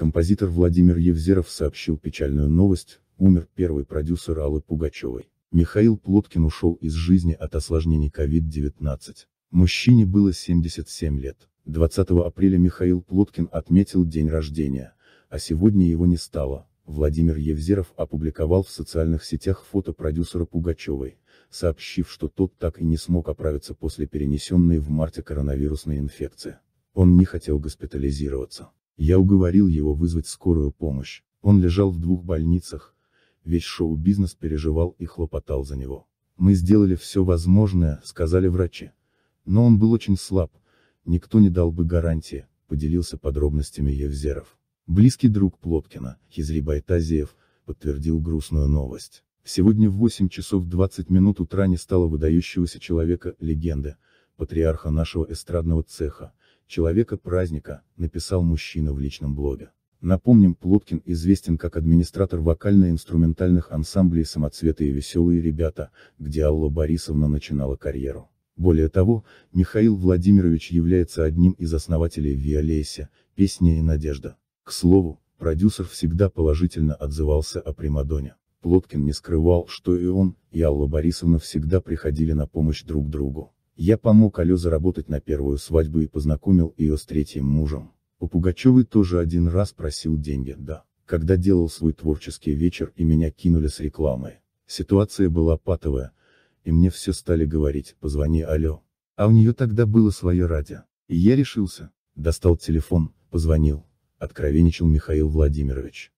Композитор Владимир Евзеров сообщил печальную новость, умер первый продюсер Аллы Пугачевой. Михаил Плоткин ушел из жизни от осложнений COVID-19. Мужчине было 77 лет. 20 апреля Михаил Плоткин отметил день рождения, а сегодня его не стало. Владимир Евзеров опубликовал в социальных сетях фото продюсера Пугачевой, сообщив, что тот так и не смог оправиться после перенесенной в марте коронавирусной инфекции. Он не хотел госпитализироваться. Я уговорил его вызвать скорую помощь. Он лежал в двух больницах. Весь шоу-бизнес переживал и хлопотал за него. Мы сделали все возможное, сказали врачи. Но он был очень слаб. Никто не дал бы гарантии, поделился подробностями Евзеров. Близкий друг Плоткина, Хизри Байтазиев, подтвердил грустную новость. Сегодня в 8 часов 20 минут утра не стало выдающегося человека, легенды, патриарха нашего эстрадного цеха, «Человека праздника», написал мужчина в личном блоге. Напомним, Плоткин известен как администратор вокально-инструментальных ансамблей «Самоцветы» и «Веселые ребята», где Алла Борисовна начинала карьеру. Более того, Михаил Владимирович является одним из основателей «Виолейся», «Песня и надежда». К слову, продюсер всегда положительно отзывался о Примадоне. Плоткин не скрывал, что и он, и Алла Борисовна всегда приходили на помощь друг другу. Я помог Алле заработать на первую свадьбу и познакомил ее с третьим мужем. У Пугачевой тоже один раз просил деньги, да, когда делал свой творческий вечер и меня кинули с рекламой. Ситуация была патовая, и мне все стали говорить, позвони Алё. А у нее тогда было свое радио. И я решился. Достал телефон, позвонил, откровенничал Михаил Владимирович.